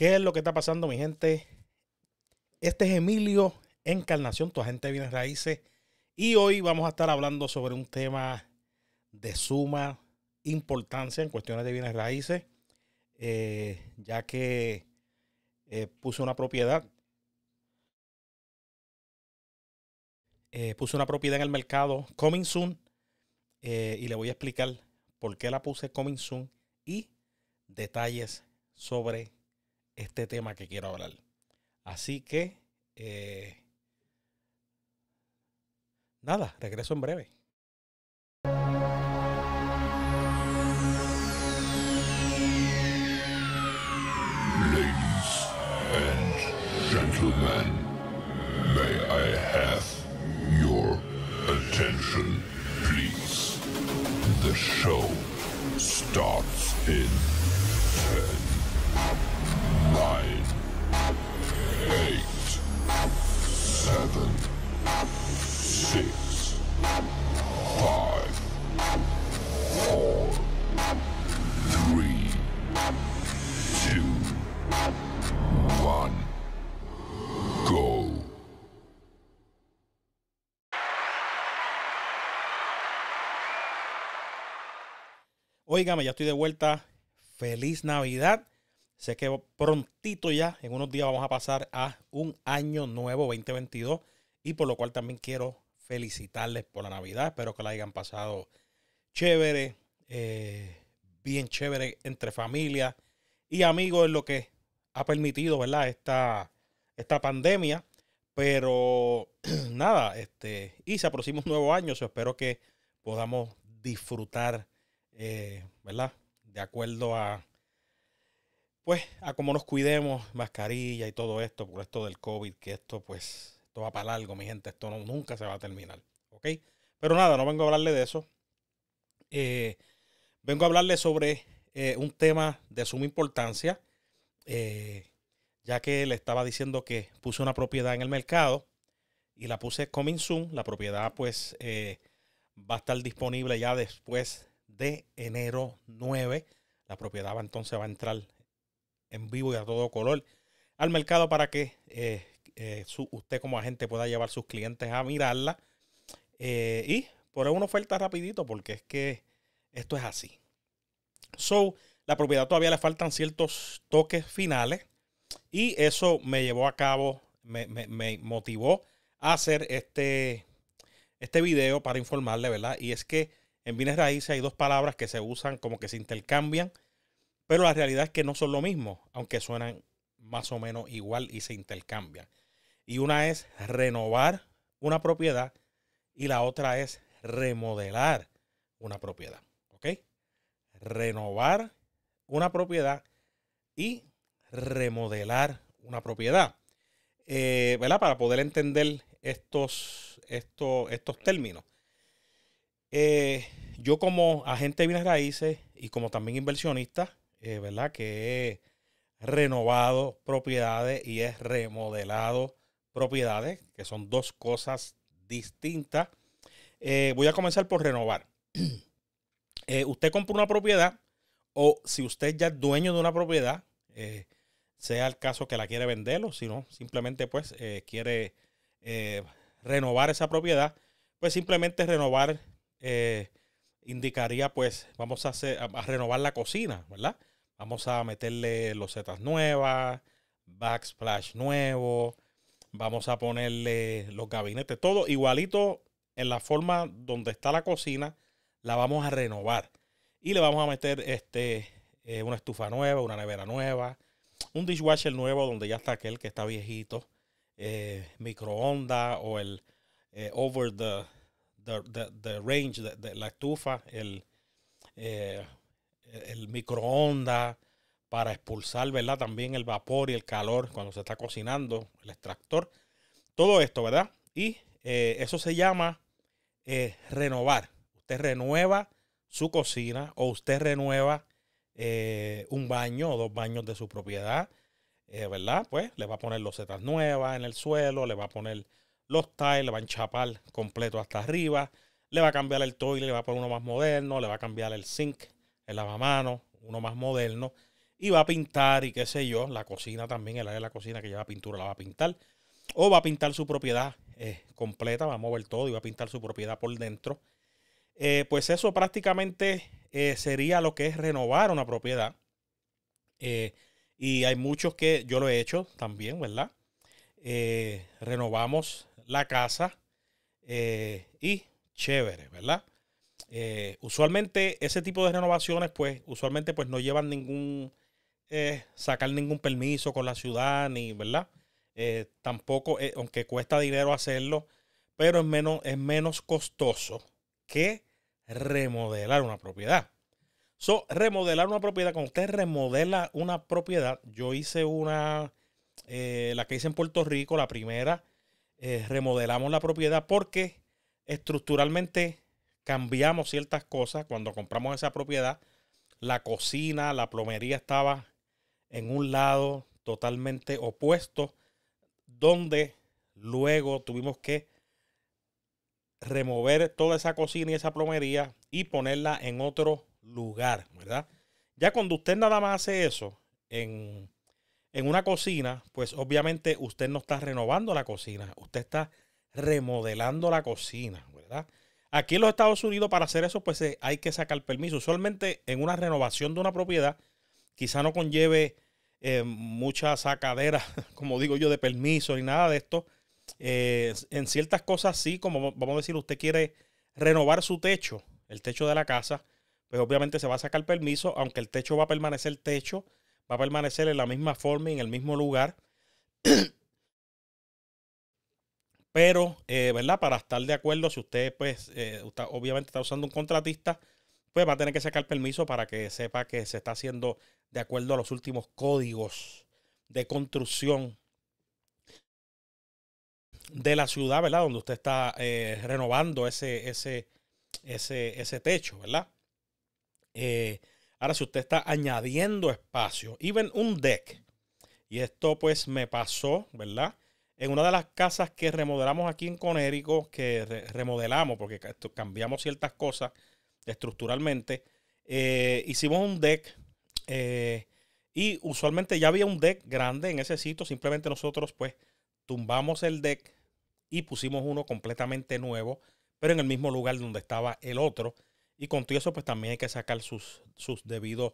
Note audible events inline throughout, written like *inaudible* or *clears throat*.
¿Qué es lo que está pasando, mi gente? Este es Emilio Encarnación, tu agente de bienes raíces. Y hoy vamos a estar hablando sobre un tema de suma importancia en cuestiones de bienes raíces, eh, ya que eh, puse una propiedad. Eh, puse una propiedad en el mercado Coming Soon y le voy a explicar por qué la puse Coming Soon y detalles sobre este tema que quiero hablar. Así que, eh, nada, regreso en breve. Ladies and gentlemen, may I have your attention, please? The show starts in 10. Óigame, ya estoy de vuelta. Feliz Navidad. Sé que prontito ya, en unos días vamos a pasar a un año nuevo 2022 y por lo cual también quiero felicitarles por la Navidad. Espero que la hayan pasado chévere, eh, bien chévere entre familia y amigos en lo que ha permitido, ¿verdad? Esta, esta pandemia. Pero *clears throat* nada, este, y se aproxima un nuevo año, espero que podamos disfrutar eh, ¿verdad? De acuerdo a, pues, a cómo nos cuidemos, mascarilla y todo esto, por esto del COVID, que esto, pues, esto va para largo, mi gente, esto nunca se va a terminar, ¿ok? Pero nada, no vengo a hablarle de eso. Eh, vengo a hablarle sobre eh, un tema de suma importancia, ya que le estaba diciendo que puse una propiedad en el mercado y la puse coming soon. La propiedad, pues, va a estar disponible ya después de enero 9. La propiedad va, entonces va a entrar en vivo y a todo color al mercado para que eh, eh, usted como agente pueda llevar sus clientes a mirarla. Eh, y poner una oferta rapidito, porque es que esto es así. So, la propiedad todavía le faltan ciertos toques finales. Y eso me llevó a cabo, me, me motivó a hacer este, este video para informarle, ¿verdad? Y es que en bienes raíces hay dos palabras que se usan como que se intercambian, pero la realidad es que no son lo mismo, aunque suenan más o menos igual y se intercambian. Y una es renovar una propiedad y la otra es remodelar una propiedad. ¿Ok? Renovar una propiedad y remodelar una propiedad. Eh, ¿Verdad? Para poder entender estos, estos términos. Eh, yo como agente de bienes raíces y como también inversionista, eh, ¿verdad? Que he renovado propiedades y he remodelado propiedades, que son dos cosas distintas. Eh, voy a comenzar por renovar. *clears throat* usted compra una propiedad o si usted ya es dueño de una propiedad, sea el caso que la quiere vender o si no, simplemente pues quiere renovar esa propiedad, pues simplemente renovar eh, indicaría, pues, vamos a, hacer, a renovar la cocina, ¿verdad? Vamos a meterle losetas nuevas, backsplash nuevo, vamos a ponerle los gabinetes, todo igualito en la forma donde está la cocina, la vamos a renovar y le vamos a meter este, eh, una estufa nueva, una nevera nueva, un dishwasher nuevo donde ya está aquel que está viejito, microonda eh, microondas o el over the the, range, de, la estufa, el, eh, el microondas para expulsar, ¿verdad? También el vapor y el calor cuando se está cocinando, el extractor, todo esto, ¿verdad? Y eh, eso se llama eh, renovar. Usted renueva su cocina o usted renueva un baño o dos baños de su propiedad, ¿verdad? Pues le va a poner losetas nuevas en el suelo, le va a poner los tiles, le va a enchapar completo hasta arriba, le va a cambiar el toilet, le va a poner uno más moderno, le va a cambiar el sink, el lavamano, uno más moderno, y va a pintar y qué sé yo, la cocina también, el área de la cocina que lleva pintura la va a pintar, o va a pintar su propiedad eh, completa, va a mover todo y va a pintar su propiedad por dentro. Eh, pues eso prácticamente eh, sería lo que es renovar una propiedad. y hay muchos que yo lo he hecho también, ¿verdad? renovamos la casa eh, y chévere, ¿verdad? Eh, usualmente ese tipo de renovaciones, pues, usualmente pues no llevan ningún, eh, sacar ningún permiso con la ciudad, ni, ¿verdad? tampoco, aunque cuesta dinero hacerlo, pero es menos, es menos costoso que remodelar una propiedad. So, remodelar una propiedad, cuando usted remodela una propiedad, yo hice una, la que hice en Puerto Rico, la primera, eh, remodelamos la propiedad porque estructuralmente cambiamos ciertas cosas cuando compramos esa propiedad. La cocina, la plomería estaba en un lado totalmente opuesto, donde luego tuvimos que remover toda esa cocina y esa plomería y ponerla en otro lugar, ¿verdad? Ya cuando usted nada más hace eso en en una cocina, pues obviamente usted no está renovando la cocina, usted está remodelando la cocina, ¿verdad? Aquí en los Estados Unidos para hacer eso, pues eh, hay que sacar permiso. Usualmente en una renovación de una propiedad, quizá no conlleve muchas eh, mucha *laughs* como digo yo, de permiso ni nada de esto. Eh, en ciertas cosas sí, como vamos a decir, usted quiere renovar su techo, el techo de la casa, pues obviamente se va a sacar permiso, aunque el techo va a permanecer techo, va a permanecer en la misma forma y en el mismo lugar. *clears throat* Pero, eh, ¿verdad? Para estar de acuerdo, si usted, pues, eh, obviamente está usando un contratista, pues va a tener que sacar permiso para que sepa que se está haciendo de acuerdo a los últimos códigos de construcción de la ciudad, ¿verdad? Donde usted está eh, renovando ese, ese, ese, ese techo, ¿verdad? Ahora, si usted está añadiendo espacio, even un deck, y esto pues me pasó, ¿verdad? En una de las casas que remodelamos aquí en Conérico, que remodelamos porque cambiamos ciertas cosas estructuralmente, eh, hicimos un deck eh, y usualmente ya había un deck grande en ese sitio, simplemente nosotros pues tumbamos el deck y pusimos uno completamente nuevo, pero en el mismo lugar donde estaba el otro y con eso, pues también hay que sacar sus, debidos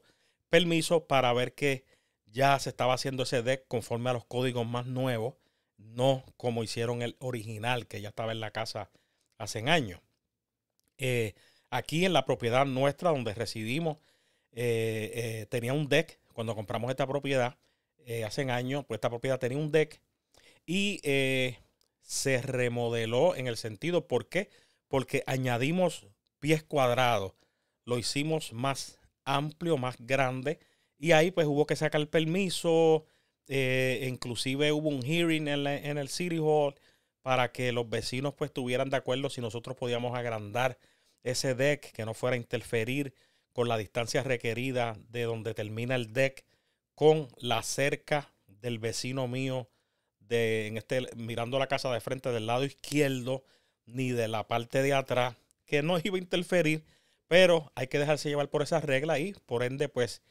permisos para ver que ya se estaba haciendo ese deck conforme a los códigos más nuevos, no como hicieron el original que ya estaba en la casa hace años. Eh, aquí en la propiedad nuestra donde residimos, eh, eh, tenía un deck cuando compramos esta propiedad hace años, pues esta propiedad tenía un deck y se remodeló en el sentido, ¿por qué? Porque añadimos 10 cuadrados. Lo hicimos más amplio, más grande. Y ahí pues hubo que sacar permiso. Eh, inclusive hubo un hearing en, el City Hall para que los vecinos pues estuvieran de acuerdo si nosotros podíamos agrandar ese deck, que no fuera a interferir con la distancia requerida de donde termina el deck con la cerca del vecino mío de en este mirando la casa de frente del lado izquierdo ni de la parte de atrás que no iba a interferir, pero hay que dejarse llevar por esas reglas y por ende pues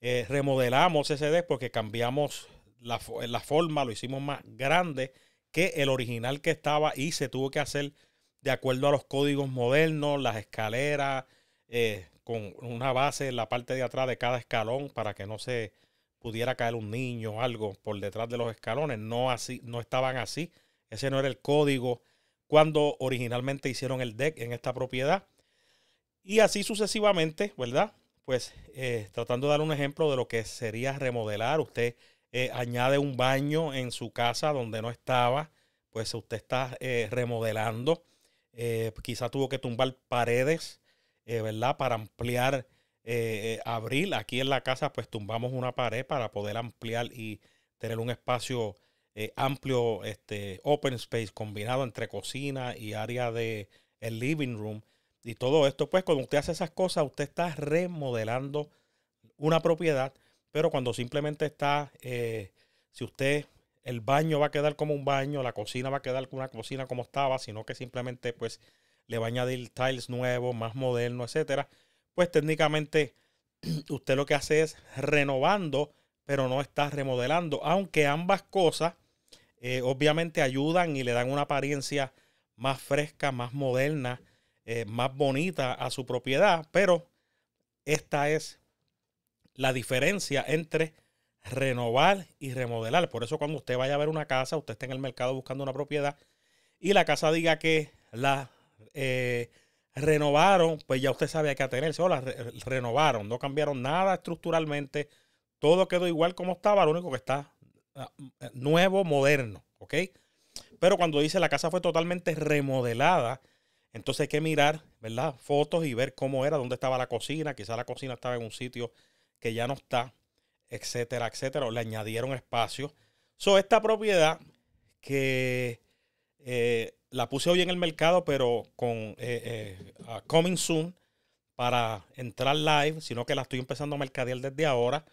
eh, remodelamos ese deck porque cambiamos la, forma, lo hicimos más grande que el original que estaba y se tuvo que hacer de acuerdo a los códigos modernos, las escaleras, eh, con una base en la parte de atrás de cada escalón para que no se pudiera caer un niño o algo por detrás de los escalones. No, así, no estaban así. Ese no era el código cuando originalmente hicieron el deck en esta propiedad. Y así sucesivamente, ¿verdad? Pues eh, tratando de dar un ejemplo de lo que sería remodelar, usted eh, añade un baño en su casa donde no estaba, pues usted está eh, remodelando, quizá tuvo que tumbar paredes, ¿verdad? Para ampliar, abrir. Aquí en la casa pues tumbamos una pared para poder ampliar y tener un espacio eh, amplio este, open space combinado entre cocina y área de el living room. Y todo esto, pues cuando usted hace esas cosas, usted está remodelando una propiedad, pero cuando simplemente está, eh, si usted, el baño va a quedar como un baño, la cocina va a quedar como una cocina como estaba, sino que simplemente pues le va a añadir tiles nuevos, más moderno, etcétera, pues técnicamente *clears throat* usted lo que hace es renovando, pero no está remodelando, aunque ambas cosas eh, obviamente ayudan y le dan una apariencia más fresca, más moderna, eh, más bonita a su propiedad, pero esta es la diferencia entre renovar y remodelar. Por eso cuando usted vaya a ver una casa, usted está en el mercado buscando una propiedad y la casa diga que la eh, renovaron, pues ya usted sabe a qué atenerse. O la renovaron, no cambiaron nada estructuralmente, todo quedó igual como estaba, lo único que está Ah, mm, eh, nuevo, moderno, ¿ok? Pero cuando dice la casa fue totalmente remodelada, entonces hay que mirar, ¿verdad? Fotos y ver cómo era, dónde estaba la cocina, quizá la cocina estaba en un sitio que ya no está, etcétera, etcétera, le añadieron espacio. So, esta propiedad que eh, la puse hoy en el mercado, pero con eh, Coming Soon para entrar live, sino que la estoy empezando a mercadear desde ahora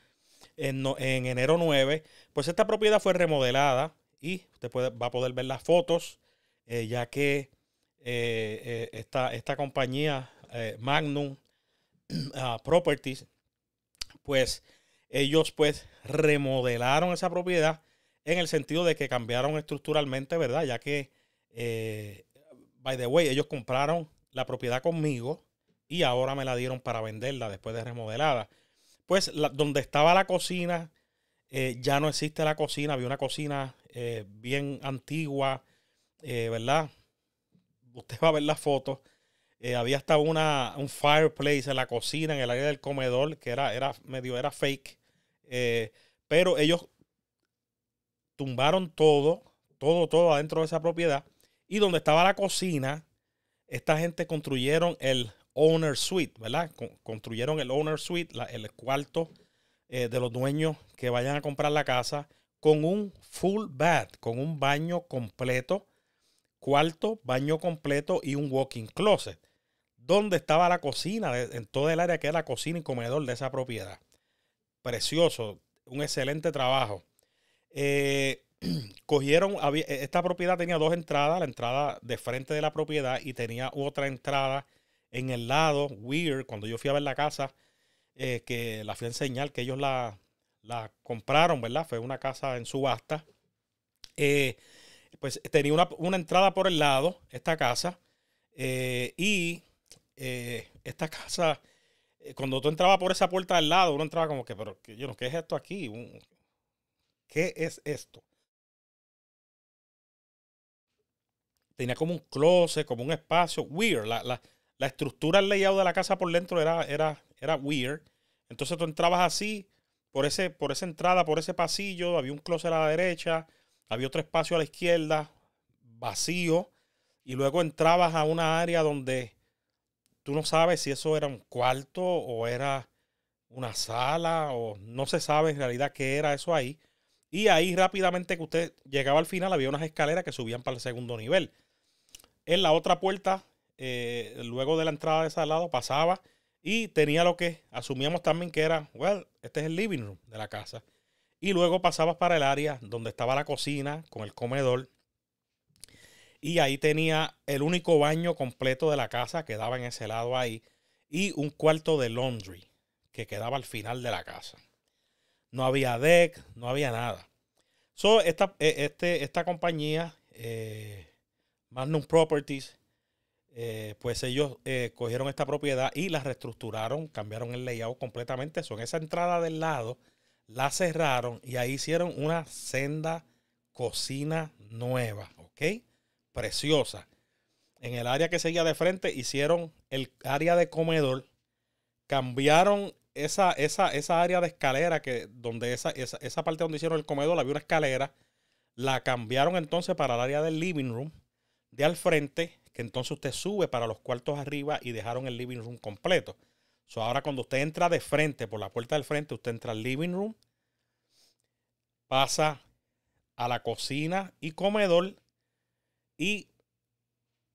en, enero 9. Pues esta propiedad fue remodelada y usted va a poder ver las fotos, eh, ya que eh, eh, esta, compañía, Magnum *clears throat* ah, Properties, pues ellos pues remodelaron esa propiedad en el sentido de que cambiaron estructuralmente, ¿verdad? Ya que, by the way, ellos compraron la propiedad conmigo y ahora me la dieron para venderla después de remodelada pues donde estaba la cocina, eh, ya no existe la cocina, había una cocina eh, bien antigua, eh, ¿verdad? Usted va a ver las foto. había hasta un fireplace en la cocina, en el área del comedor, que era, era medio, era fake. pero ellos tumbaron todo, todo, todo adentro de esa propiedad. Y donde estaba la cocina, esta gente construyeron el Owner Suite, ¿verdad? Construyeron el Owner Suite, el cuarto eh, de los dueños que vayan a comprar la casa, con un full bath, con un baño completo, cuarto, baño completo y un walking closet, donde estaba la cocina, en todo el área que era la cocina y comedor de esa propiedad. Precioso, un excelente trabajo. Eh, *clears throat* cogieron, e, esta propiedad tenía dos entradas, la entrada de frente de la propiedad y tenía otra entrada en el lado, weird, cuando yo fui a ver la casa, eh, que la fui a enseñar, que ellos la, compraron, ¿verdad? Fue una casa en subasta. Eh, pues tenía una, entrada por el lado, esta casa, eh, y esta casa, cuando tú entrabas por esa puerta del lado, uno entraba como que, pero yo no, ¿qué es esto aquí? ¿Qué es esto? Tenía como un closet, como un espacio, weird, la, la la estructura, el layout de la casa por dentro era, era, era weird. Entonces tú entrabas así, por, ese, por esa entrada, por ese pasillo, había un closet a la derecha, había otro espacio a la izquierda, vacío, y luego entrabas a una área donde tú no sabes si eso era un cuarto o era una sala, o no se sabe en realidad qué era eso ahí. Y ahí rápidamente que usted llegaba al final había unas escaleras que subían para el segundo nivel. En la otra puerta eh, luego de la entrada de ese lado pasaba y tenía lo que asumíamos también que era, well, este es el living room de la casa. Y luego pasabas para el área donde estaba la cocina con el comedor. Y ahí tenía el único baño completo de la casa que daba en ese lado ahí. Y un cuarto de laundry que quedaba al final de la casa. No había deck, no había nada. So, esta, eh, este, compañía, eh, Magnum Properties, eh, pues ellos eh, cogieron esta propiedad y la reestructuraron, cambiaron el layout completamente. Son esa entrada del lado, la cerraron y ahí hicieron una senda cocina nueva, ¿ok? Preciosa. En el área que seguía de frente hicieron el área de comedor, cambiaron esa, esa, esa área de escalera, que donde esa, esa, esa parte donde hicieron el comedor había una escalera, la cambiaron entonces para el área del living room, de al frente entonces usted sube para los cuartos arriba y dejaron el living room completo. ahora cuando usted entra de frente, por la puerta del frente, usted entra al living room, pasa a la cocina y comedor y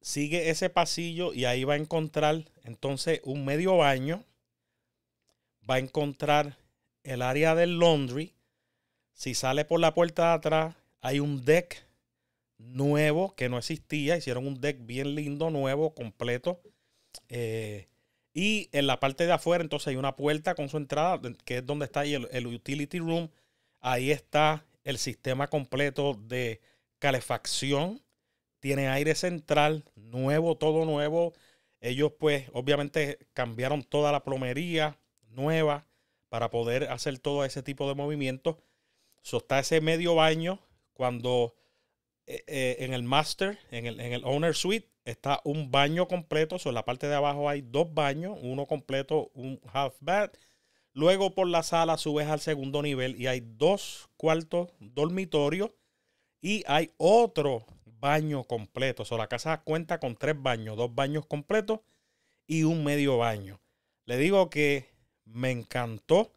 sigue ese pasillo y ahí va a encontrar entonces un medio baño, va a encontrar el área del laundry, si sale por la puerta de atrás, hay un deck nuevo que no existía. Hicieron un deck bien lindo, nuevo, completo. Eh, y en la parte de afuera, entonces hay una puerta con su entrada, que es donde está el, utility room. Ahí está el sistema completo de calefacción. Tiene aire central, nuevo, todo nuevo. Ellos pues obviamente cambiaron toda la plomería nueva para poder hacer todo ese tipo de movimientos. está ese medio baño cuando eh, eh, en el master, en el, en owner suite, está un baño completo. sobre la parte de abajo hay dos baños, uno completo, un half bed. Luego por la sala subes al segundo nivel y hay dos cuartos dormitorios y hay otro baño completo. la casa cuenta con tres baños, dos baños completos y un medio baño. Le digo que me encantó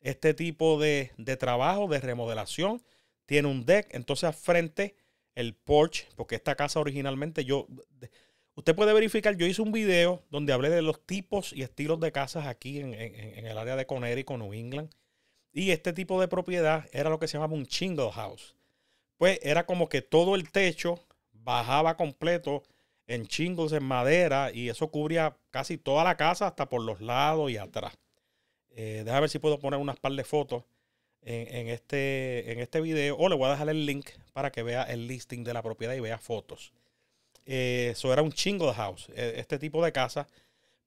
este tipo de, de trabajo, de remodelación. Tiene un deck, entonces al frente el porch, porque esta casa originalmente yo... Usted puede verificar, yo hice un video donde hablé de los tipos y estilos de casas aquí en, el área de Connecticut, New England. Y este tipo de propiedad era lo que se llamaba un chingle house. Pues era como que todo el techo bajaba completo en chingos en madera, y eso cubría casi toda la casa hasta por los lados y atrás. Eh, Deja ver si puedo poner unas par de fotos en, este, en este video, o le voy a dejar el link para que vea el listing de la propiedad y vea fotos. Eh, eso era un chingo de house, eh, este tipo de casa,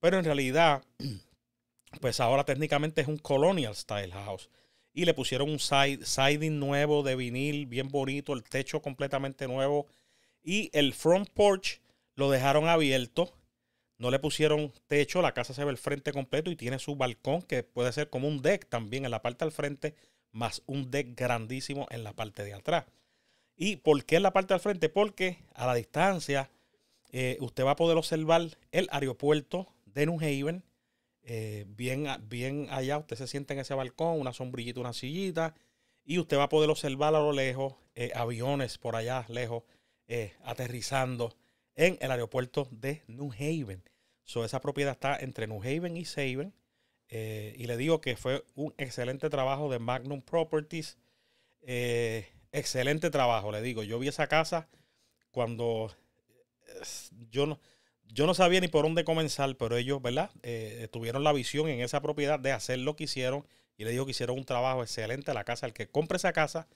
pero en realidad, *clears throat* pues ahora técnicamente es un colonial style house. Y le pusieron un siding nuevo de vinil, bien bonito, el techo completamente nuevo. Y el front porch lo dejaron abierto. No le pusieron techo, la casa se ve el frente completo y tiene su balcón que puede ser como un deck también en la parte al frente más un deck grandísimo en la parte de atrás. ¿Y por qué en la parte al frente? Porque a la distancia eh, usted va a poder observar el aeropuerto de New Haven. Eh, bien, bien allá, usted se sienta en ese balcón, una sombrillita, una sillita, y usted va a poder observar a lo lejos eh, aviones por allá lejos aterrizando en el aeropuerto de New Haven. So, esa propiedad está entre New Haven y Saben. Eh, y le digo que fue un excelente trabajo de Magnum Properties. Eh, excelente trabajo, le digo. Yo vi esa casa cuando eh, yo no, yo no sabía ni por dónde comenzar, pero ellos, ¿verdad? tuvieron la visión en esa propiedad de hacer lo que hicieron. Y le digo que hicieron un trabajo excelente a la casa. El que compre esa casa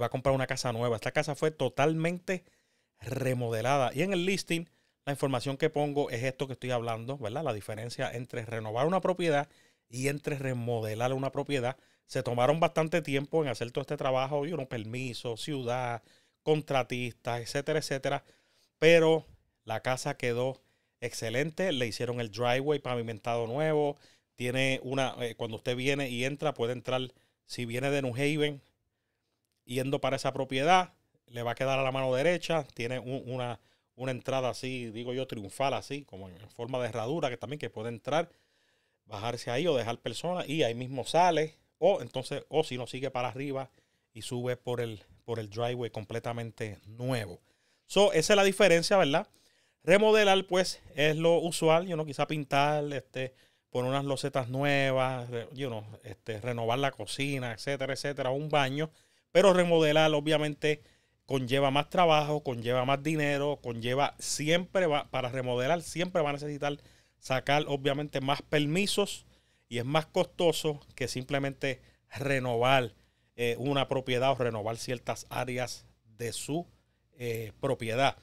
va a comprar una casa nueva. Esta casa fue totalmente remodelada. Y en el listing la información que pongo es esto que estoy hablando, ¿verdad? La diferencia entre renovar una propiedad y entre remodelar una propiedad. Se tomaron bastante tiempo en hacer todo este trabajo, y unos permiso ciudad, contratistas, etcétera, etcétera. Pero la casa quedó excelente. Le hicieron el driveway pavimentado nuevo. Tiene una, eh, cuando usted viene y entra, puede entrar, si viene de New Haven, yendo para esa propiedad, le va a quedar a la mano derecha. Tiene una, una entrada así, digo yo, triunfal así, como en, forma de herradura, que también que puede entrar, bajarse ahí o dejar personas y ahí mismo sale. O entonces, o si no sigue para arriba y sube por el, por el driveway completamente nuevo. So, esa es la diferencia, ¿verdad? Remodelar, pues, es lo usual, yo no quizá pintar, este, poner unas losetas nuevas, este, renovar la cocina, etcétera, etcétera, un baño. Pero remodelar, obviamente, conlleva más trabajo, conlleva más dinero, conlleva siempre, va, para remodelar siempre va a necesitar sacar obviamente más permisos y es más costoso que simplemente renovar eh, una propiedad o renovar ciertas áreas de su eh, propiedad.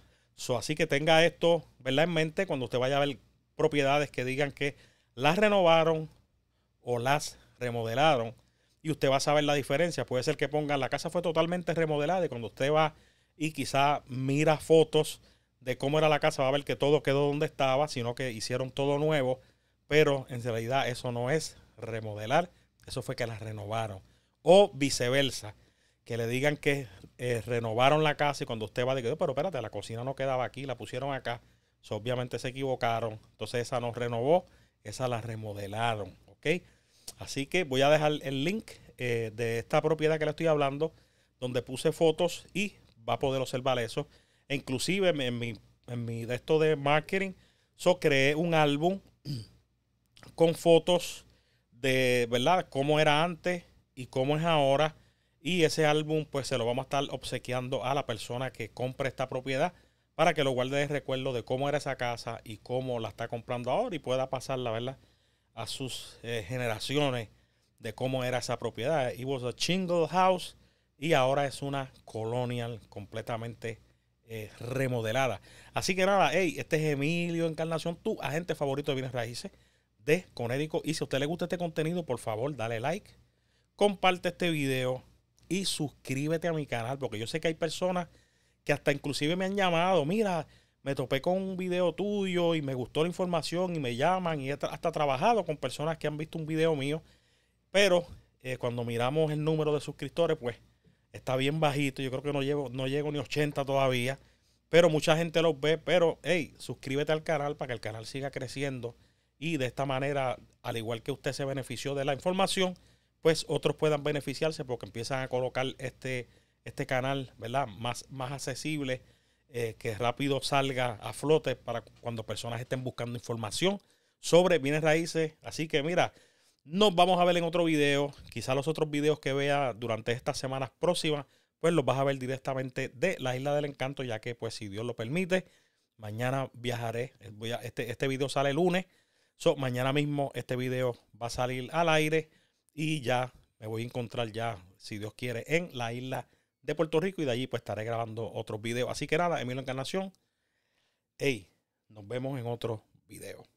así que tenga esto ¿verdad? en mente cuando usted vaya a ver propiedades que digan que las renovaron o las remodelaron y usted va a saber la diferencia. Puede ser que pongan la casa fue totalmente remodelada y cuando usted va y quizá mira fotos de cómo era la casa, va a ver que todo quedó donde estaba, sino que hicieron todo nuevo, pero en realidad eso no es remodelar, eso fue que la renovaron. O viceversa, que le digan que eh, renovaron la casa y cuando usted va de que, oh, pero espérate, la cocina no quedaba aquí, la pusieron acá, obviamente se equivocaron, entonces esa no renovó, esa la remodelaron, ¿ok? Así que voy a dejar el link eh, de esta propiedad que le estoy hablando, donde puse fotos y va a poder observar eso. E inclusive en mi, en de esto de marketing, so creé un álbum *clears throat* con fotos de, ¿verdad? Cómo era antes y cómo es ahora. Y ese álbum pues se lo vamos a estar obsequiando a la persona que compre esta propiedad para que lo guarde de recuerdo de cómo era esa casa y cómo la está comprando ahora y pueda pasarla, ¿verdad? a sus eh, generaciones de cómo era esa propiedad. It was a shingle house y ahora es una colonial completamente eh, remodelada. Así que nada, hey, este es Emilio Encarnación, tu agente favorito de Bienes Raíces de Conérico. Y si a usted le gusta este contenido, por favor, dale like, comparte este video y suscríbete a mi canal, porque yo sé que hay personas que hasta inclusive me han llamado, mira, me topé con un video tuyo y me gustó la información y me llaman y he hasta trabajado con personas que han visto un video mío, pero eh, cuando miramos el número de suscriptores, pues está bien bajito, yo creo que no llevo, no llego ni 80 todavía, pero mucha gente los ve, pero hey, suscríbete al canal para que el canal siga creciendo y de esta manera, al igual que usted se benefició de la información, pues otros puedan beneficiarse porque empiezan a colocar este, este canal, ¿verdad? Más, más accesible eh, que rápido salga a flote para cuando personas estén buscando información sobre bienes raíces. Así que mira, nos vamos a ver en otro video. Quizá los otros videos que vea durante estas semanas próximas, pues los vas a ver directamente de la Isla del Encanto, ya que pues si Dios lo permite, mañana viajaré. Eh, voy a, este, este video sale el lunes. So, mañana mismo este video va a salir al aire y ya me voy a encontrar ya, si Dios quiere, en la Isla de Puerto Rico y de allí pues estaré grabando otros videos. Así que nada, Emilio Encarnación. Hey, nos vemos en otro video.